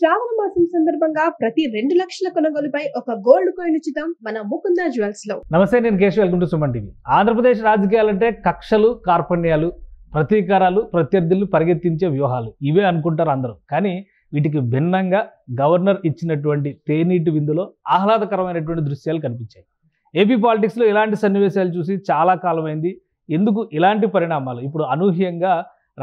శ్రావణ మాసం సందర్భంగా ప్రతి రెండు లక్షల కొనుగోలుపై ఒక గోల్డ్ కాయిన్ ఉచితం మన ముకుంద జ్యువెల్స్ లో నమస్తే నేను Keshav welcome to Suman TV Andhra Pradesh రాజకీయాలంటే కక్షలు కార్పణ్యాలు ప్రతీకారాలు ప్రత్యర్థులు పరిగెత్తించే వ్యూహాలు ఇవే అనుకుంటారు అందరూ కానీ వీటికి భిన్నంగా గవర్నర్ ఇచ్చినటువంటి తేనీటి విందులో ఆహ్లాదకరమైనటువంటి దృశ్యాలు కనిపించాయి ఏపీ పాలిటిక్స్లో ఇలాంటి సన్నివేశాలు చూసి చాలా కాలమైంది ఎందుకు ఇలాంటి పరిణామాలు ఇప్పుడు అనూహ్యంగా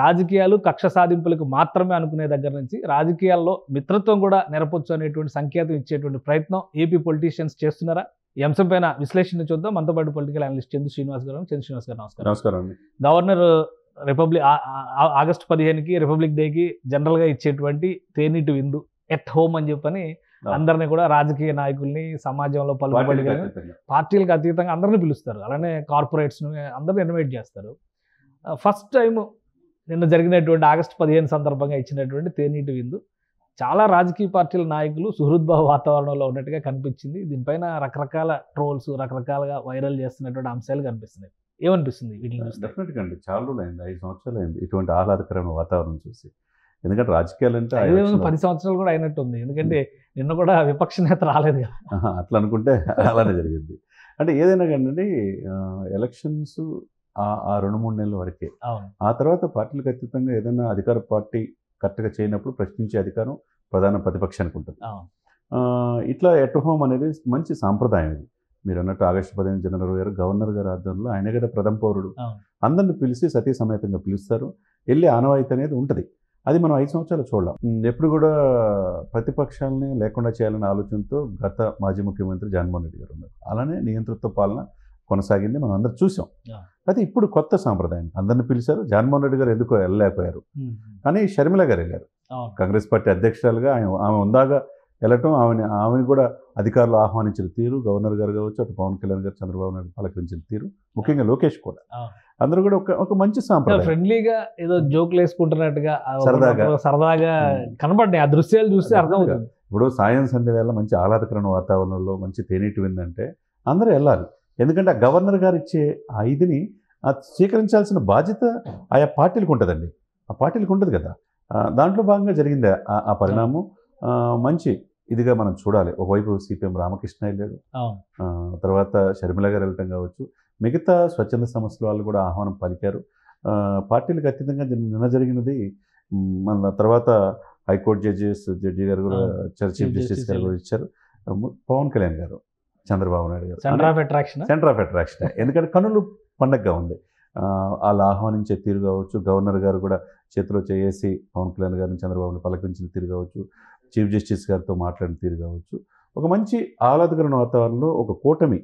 రాజకీయాలు కక్ష సాధింపులకు మాత్రమే అనుకునే దగ్గర నుంచి రాజకీయాల్లో మిత్రత్వం కూడా నెరపొచ్చు అనేటువంటి సంకేతం ఇచ్చేటువంటి ప్రయత్నం ఏపీ పొలిటీషియన్స్ చేస్తున్నారా ఈ అంశం పైన విశ్లేషణ చూద్దాం మనతో పాటు పొలిటికల్ అనలిస్ట్ చందు శ్రీనివాస్ గారు చందు శ్రీనివాస్ గారు నమస్కారం నమస్కారం గవర్నర్ రిపబ్లిక్ ఆగస్టు పదిహేనుకి రిపబ్లిక్ డేకి జనరల్గా ఇచ్చేటువంటి తేనిటి విందు ఎట్ హోమ్ అని చెప్పని అందరినీ కూడా రాజకీయ నాయకుల్ని సమాజంలో పలు పార్టీలకు అతీతంగా అందరినీ పిలుస్తారు అలానే కార్పొరేట్స్ని అందరినీ ఇన్వైట్ చేస్తారు ఫస్ట్ టైం నిన్న జరిగినటువంటి ఆగస్టు పదిహేను సందర్భంగా ఇచ్చినటువంటి తేనీటి విందు చాలా రాజకీయ పార్టీల నాయకులు సుహృద్భావ వాతావరణంలో ఉన్నట్టుగా కనిపించింది దీనిపైన రకరకాల ట్రోల్స్ రకరకాలుగా వైరల్ చేస్తున్నటువంటి అంశాలు కనిపిస్తున్నాయి ఏమనిపిస్తుంది వీటిని డెఫినెట్గా uh, అండి చాలా రోజులైంది ఐదు సంవత్సరాలు అయింది ఇటువంటి ఆహ్లాదకరమైన వాతావరణం చూసి ఎందుకంటే రాజకీయాలు అంటే పది సంవత్సరాలు కూడా అయినట్టుంది ఎందుకంటే hmm. నిన్న కూడా విపక్ష నేత రాలేదు కదా అట్లా అనుకుంటే అలానే జరిగింది అంటే ఏదైనా కానీ ఎలక్షన్స్ ఆ రెండు మూడు నెలల వరకే ఆ తర్వాత పార్టీలు ఖచ్చితంగా ఏదైనా అధికార పార్టీ కరెక్ట్గా చేయనప్పుడు ప్రశ్నించే అధికారం ప్రధాన ప్రతిపక్షానికి ఉంటుంది ఇట్లా ఎట్ హోమ్ అనేది మంచి సాంప్రదాయం ఇది మీరు అన్నట్టు ఆగస్టు పదిహేను జనవరి ఇరవై గవర్నర్ గారు ఆధ్వర్యంలో ఆయన కదా ప్రథమ పౌరుడు అందరిని పిలిచి సతీ సమేతంగా పిలుస్తారు వెళ్ళి ఆనవాయితీ అనేది ఉంటుంది అది మనం ఐదు సంవత్సరాలు చూడలేం ఎప్పుడు కూడా ప్రతిపక్షాలని లేకుండా చేయాలనే ఆలోచనతో గత మాజీ ముఖ్యమంత్రి జగన్మోహన్ రెడ్డి గారు ఉన్నారు అలానే నియంతృత్వ పాలన కొనసాగింది మనం అందరూ చూసాం అయితే ఇప్పుడు కొత్త సాంప్రదాయం అందరిని పిలిచారు జగన్మోహన్ రెడ్డి గారు ఎందుకో వెళ్ళలేకపోయారు కానీ షర్మిల గారు వెళ్ళారు కాంగ్రెస్ పార్టీ అధ్యక్షురాలుగా ఆమె ఆమె ఉందాగా వెళ్ళటం ఆమెని ఆమెను కూడా అధికారులు ఆహ్వానించిన తీరు గవర్నర్ గారు కావచ్చు అటు పవన్ కళ్యాణ్ గారు చంద్రబాబు నాయుడు పలకరించిన తీరు ముఖ్యంగా లోకేష్ కూడా అందరూ కూడా ఒక ఒక మంచి సాంప్రదాయం ఫ్రెండ్లీగా ఏదో జోకులు వేసుకుంటున్నట్టుగా సరదాగా సరదాగా కనబడినాయి ఆ దృశ్యాలు చూస్తే అర్థమవుతుంది ఇప్పుడు సాయం సంధ్య వేళ మంచి ఆహ్లాదకరణ వాతావరణంలో మంచి తేనీటి విందంటే అందరూ వెళ్ళాలి ఎందుకంటే ఆ గవర్నర్ గారు ఇచ్చే ఆ ఇదిని స్వీకరించాల్సిన బాధ్యత ఆయా పార్టీలకు ఉంటుందండి ఆ పార్టీలకు ఉంటుంది కదా దాంట్లో భాగంగా జరిగింది ఆ పరిణామం మంచి ఇదిగా మనం చూడాలి ఒకవైపు సిపిఎం రామకృష్ణ వెళ్ళాడు తర్వాత షర్మిల గారు వెళ్ళటం కావచ్చు మిగతా స్వచ్ఛంద సంస్థల వాళ్ళు కూడా ఆహ్వానం పలికారు పార్టీలకు అత్యంతంగా నిన్న జరిగినది మన తర్వాత హైకోర్టు జడ్జెస్ జడ్జి గారు కూడా చీఫ్ జస్టిస్ గారు ఇచ్చారు పవన్ కళ్యాణ్ గారు చంద్రబాబు నాయుడు గారు centre of attraction centre of attraction ఎందుకంటే కనులు పండగగా ఉంది వాళ్ళు ఆహ్వానించే తీరు కావచ్చు గవర్నర్ గారు కూడా చేతిలో చేసి పవన్ కళ్యాణ్ గారిని చంద్రబాబుని పలకరించిన తీరు కావచ్చు చీఫ్ జస్టిస్ గారితో మాట్లాడిన తీరు కావచ్చు ఒక మంచి ఆహ్లాదకరణ వాతావరణంలో ఒక కూటమి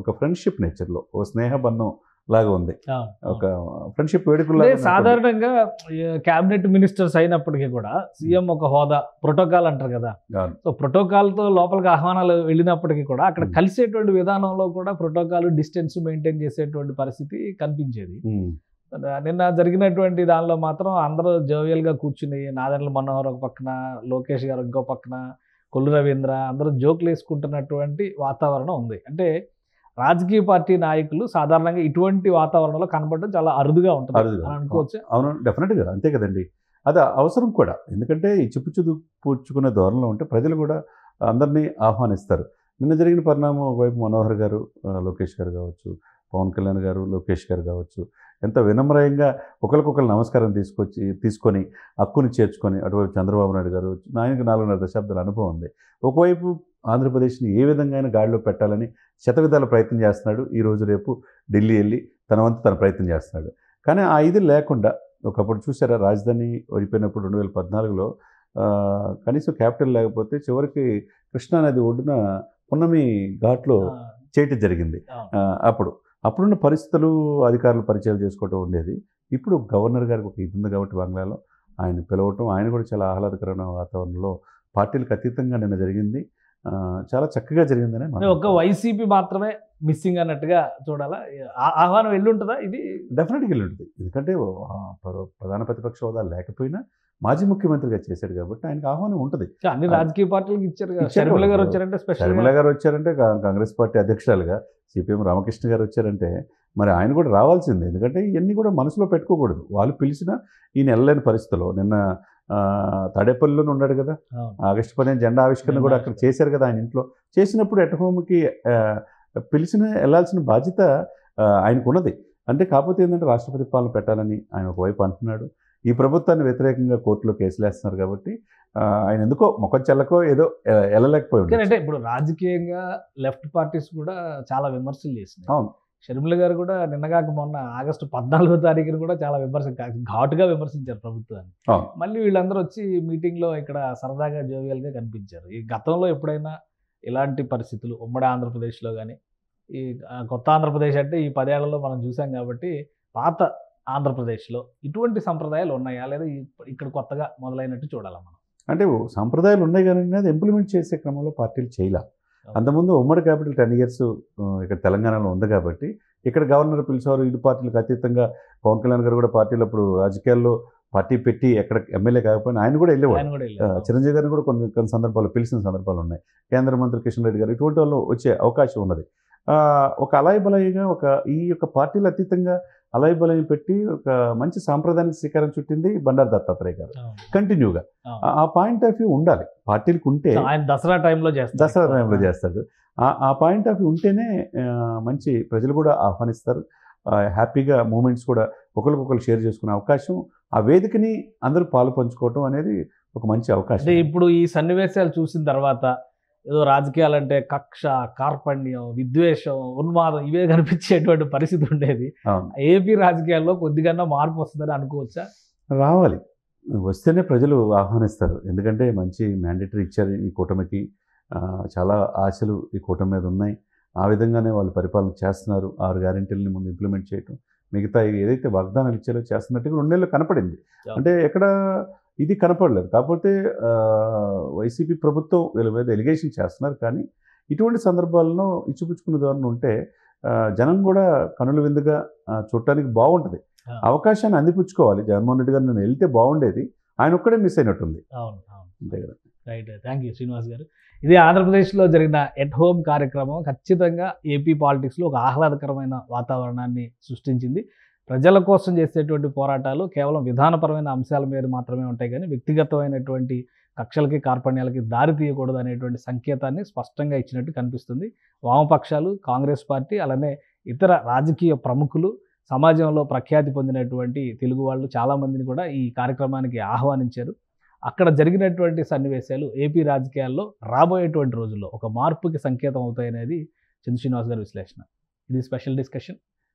ఒక ఫ్రెండ్షిప్ నేచర్లో ఒక స్నేహబంధం లాగా ఉంది ఒక ఫ్రెండ్షిప్ వేడుకల్లో సాధారణంగా కేబినెట్ మినిస్టర్స్ అయినప్పటికీ కూడా సీఎం ఒక హోదా ప్రోటోకాల్ అంటారు కదా సో ప్రోటోకాల్తో లోపలికి ఆహ్వానాలు వెళ్ళినప్పటికీ కూడా అక్కడ కలిసేటువంటి విధానంలో కూడా ప్రోటోకాల్ డిస్టెన్స్ మెయింటైన్ చేసేటువంటి పరిస్థితి కనిపించేది నిన్న జరిగినటువంటి దానిలో మాత్రం అందరూ జోవియల్గా కూర్చుని నాదర్ల మనోహర్ ఒక పక్కన లోకేష్ గారు ఇంకో పక్కన కొల్లు రవీంద్ర అందరూ జోకులు వేసుకుంటున్నటువంటి వాతావరణం ఉంది అంటే రాజకీయ పార్టీ నాయకులు సాధారణంగా ఇటువంటి వాతావరణంలో కనబడడం చాలా అరుదుగా ఉంటుంది అరుదుగా అనుకోవచ్చు అవును డెఫినెట్గా అంతే కదండి అది అవసరం కూడా ఎందుకంటే ఈ చిప్పు పూడ్చుకునే ధోరణిలో ఉంటే ప్రజలు కూడా అందరినీ ఆహ్వానిస్తారు నిన్న జరిగిన పరిణామం వైపు మనోహర్ గారు లోకేష్ గారు కావచ్చు పవన్ కళ్యాణ్ గారు లోకేష్ గారు కావచ్చు ఎంత వినమ్రయంగా ఒకరికొకరు నమస్కారం తీసుకొచ్చి తీసుకొని హక్కుని చేర్చుకొని అటువైపు చంద్రబాబు నాయుడు గారు ఆయనకు నాలుగున్నర దశాబ్దాల అనుభవం ఉంది ఒకవైపు ఆంధ్రప్రదేశ్ని ఏ విధంగా అయినా గాడిలో పెట్టాలని శతవిధాల ప్రయత్నం చేస్తున్నాడు ఈరోజు రేపు ఢిల్లీ వెళ్ళి తన వంతు తన ప్రయత్నం చేస్తున్నాడు కానీ ఆ ఇది లేకుండా ఒకప్పుడు చూసారా రాజధాని ఓడిపోయినప్పుడు రెండు వేల పద్నాలుగులో కనీసం క్యాపిటల్ లేకపోతే చివరికి కృష్ణానది ఒడ్డున పున్నమి ఘాట్లో చేయటం జరిగింది అప్పుడు అప్పుడున్న పరిస్థితులు అధికారులు పరిచయాలు చేసుకోవటం ఉండేది ఇప్పుడు గవర్నర్ గారికి ఒక ఇది ఉంది కాబట్టి బంగ్లాలో ఆయన పిలవటం ఆయన కూడా చాలా ఆహ్లాదకరమైన వాతావరణంలో పార్టీలకు అతీతంగా నిన్న జరిగింది చాలా చక్కగా జరిగిందని ఒక వైసీపీ మాత్రమే మిస్సింగ్ అన్నట్టుగా చూడాలా ఆహ్వానం వెళ్ళుంటుందా ఇది డెఫినెట్గా వెళ్ళుంటుంది ఎందుకంటే ప్రధాన ప్రతిపక్ష హోదా లేకపోయినా మాజీ ముఖ్యమంత్రిగా చేశాడు కాబట్టి ఆయనకు ఆహ్వానం ఉంటుంది అన్ని రాజకీయ పార్టీలకు ఇచ్చారు షర్మిల గారు వచ్చారంటే షర్మిల గారు వచ్చారంటే కాంగ్రెస్ పార్టీ అధ్యక్షురాలుగా సిపిఎం రామకృష్ణ గారు వచ్చారంటే మరి ఆయన కూడా రావాల్సిందే ఎందుకంటే ఇవన్నీ కూడా మనసులో పెట్టుకోకూడదు వాళ్ళు పిలిచిన ఈయన వెళ్ళలేని పరిస్థితిలో నిన్న తాడేపల్లిలోనే ఉన్నాడు కదా ఆగస్టు పదిహేను జెండా ఆవిష్కరణ కూడా అక్కడ చేశారు కదా ఆయన ఇంట్లో చేసినప్పుడు ఎట్ హోమ్కి పిలిచిన వెళ్లాల్సిన బాధ్యత ఆయనకు ఉన్నది అంటే కాకపోతే ఏంటంటే రాష్ట్రపతి పాలన పెట్టాలని ఆయన ఒకవైపు అంటున్నాడు ఈ ప్రభుత్వాన్ని వ్యతిరేకంగా కోర్టులో కేసులు వేస్తున్నారు కాబట్టి ఆయన ఎందుకో మొక్క చెల్లకో ఏదో వెళ్ళలేకపోయాడు అంటే ఇప్పుడు రాజకీయంగా లెఫ్ట్ పార్టీస్ కూడా చాలా విమర్శలు చేసినాయి అవును షర్మిల గారు కూడా నిన్నగాక మొన్న ఆగస్టు పద్నాలుగో తారీఖున కూడా చాలా విమర్శ ఘాటుగా విమర్శించారు ప్రభుత్వాన్ని మళ్ళీ వీళ్ళందరూ వచ్చి మీటింగ్లో ఇక్కడ సరదాగా జోవియల్గా కనిపించారు ఈ గతంలో ఎప్పుడైనా ఇలాంటి పరిస్థితులు ఉమ్మడి ఆంధ్రప్రదేశ్లో కానీ ఈ కొత్త ఆంధ్రప్రదేశ్ అంటే ఈ పదేళ్లలో మనం చూసాం కాబట్టి పాత ఆంధ్రప్రదేశ్లో ఇటువంటి సంప్రదాయాలు ఉన్నాయా లేదా ఇక్కడ కొత్తగా మొదలైనట్టు చూడాలా మనం అంటే సంప్రదాయాలు ఉన్నాయి కానీ అది ఇంప్లిమెంట్ చేసే క్రమంలో పార్టీలు చేయాలి అంతకుముందు ఉమ్మడి క్యాపిటల్ టెన్ ఇయర్స్ ఇక్కడ తెలంగాణలో ఉంది కాబట్టి ఇక్కడ గవర్నర్ పిలిచేవారు ఇటు పార్టీలకు అతీతంగా పవన్ కళ్యాణ్ గారు కూడా పార్టీలు అప్పుడు రాజకీయాల్లో పార్టీ పెట్టి ఎక్కడ ఎమ్మెల్యే కాకపోయినా ఆయన కూడా వెళ్ళేవాడు చిరంజీవి గారిని కూడా కొన్ని కొన్ని సందర్భాలు పిలిచిన సందర్భాలు ఉన్నాయి కేంద్ర మంత్రి కిషన్ రెడ్డి గారు ఇటువంటి వాళ్ళు వచ్చే అవకాశం ఉన్నది ఒక అలాయి బలాయిగా ఒక ఈ యొక్క పార్టీలు అతీతంగా అలయ పెట్టి ఒక మంచి సాంప్రదాయానికి శ్రీకారం చుట్టింది బండారు దత్తాత్రేయ గారు కంటిన్యూగా ఆ పాయింట్ ఆఫ్ వ్యూ ఉండాలి పార్టీలకు ఉంటే ఆయన దసరా టైంలో చేస్తారు దసరా టైంలో చేస్తాడు ఆ పాయింట్ ఆఫ్ వ్యూ ఉంటేనే మంచి ప్రజలు కూడా ఆహ్వానిస్తారు హ్యాపీగా మూమెంట్స్ కూడా ఒకరికొకరు షేర్ చేసుకునే అవకాశం ఆ వేదికని అందరూ పాలు పంచుకోవటం అనేది ఒక మంచి అవకాశం ఇప్పుడు ఈ సన్నివేశాలు చూసిన తర్వాత ఏదో రాజకీయాలంటే కక్ష కార్పణ్యం విద్వేషం ఉన్మాదం ఇవే కనిపించేటువంటి పరిస్థితి ఉండేది ఏపీ రాజకీయాల్లో కొద్దిగా మార్పు వస్తుందని అనుకోవచ్చా రావాలి వస్తేనే ప్రజలు ఆహ్వానిస్తారు ఎందుకంటే మంచి మ్యాండేటరీ ఇచ్చారు ఈ కూటమికి చాలా ఆశలు ఈ కూటమి మీద ఉన్నాయి ఆ విధంగానే వాళ్ళు పరిపాలన చేస్తున్నారు ఆరు గ్యారెంటీలని ముందు ఇంప్లిమెంట్ చేయటం మిగతా ఏదైతే వాగ్దానాలు ఇచ్చారో చేస్తున్నట్టుగా రెండేళ్ళు కనపడింది అంటే ఎక్కడ ఇది కనపడలేదు కాకపోతే వైసీపీ ప్రభుత్వం వీళ్ళ మీద ఎలిగేషన్ చేస్తున్నారు కానీ ఇటువంటి సందర్భాలను ఇచ్చిపుచ్చుకునే దారులు ఉంటే జనం కూడా కనుల విందుగా చూడటానికి బాగుంటుంది అవకాశాన్ని అందిపుచ్చుకోవాలి జగన్మోహన్ రెడ్డి గారు నేను వెళ్తే బాగుండేది ఆయన ఒక్కడే మిస్ అయినట్టుంది అంతే కదా రైట్ థ్యాంక్ యూ శ్రీనివాస్ గారు ఇది ఆంధ్రప్రదేశ్లో జరిగిన ఎట్ హోమ్ కార్యక్రమం ఖచ్చితంగా ఏపీ పాలిటిక్స్లో ఒక ఆహ్లాదకరమైన వాతావరణాన్ని సృష్టించింది ప్రజల కోసం చేసేటువంటి పోరాటాలు కేవలం విధానపరమైన అంశాల మీద మాత్రమే ఉంటాయి కానీ వ్యక్తిగతమైనటువంటి కక్షలకి కార్పణ్యాలకి దారి తీయకూడదు అనేటువంటి సంకేతాన్ని స్పష్టంగా ఇచ్చినట్టు కనిపిస్తుంది వామపక్షాలు కాంగ్రెస్ పార్టీ అలానే ఇతర రాజకీయ ప్రముఖులు సమాజంలో ప్రఖ్యాతి పొందినటువంటి తెలుగు వాళ్ళు చాలామందిని కూడా ఈ కార్యక్రమానికి ఆహ్వానించారు అక్కడ జరిగినటువంటి సన్నివేశాలు ఏపీ రాజకీయాల్లో రాబోయేటువంటి రోజుల్లో ఒక మార్పుకి సంకేతం అవుతాయనేది చంద్ర శ్రీనివాస్ గారి విశ్లేషణ ఇది స్పెషల్ డిస్కషన్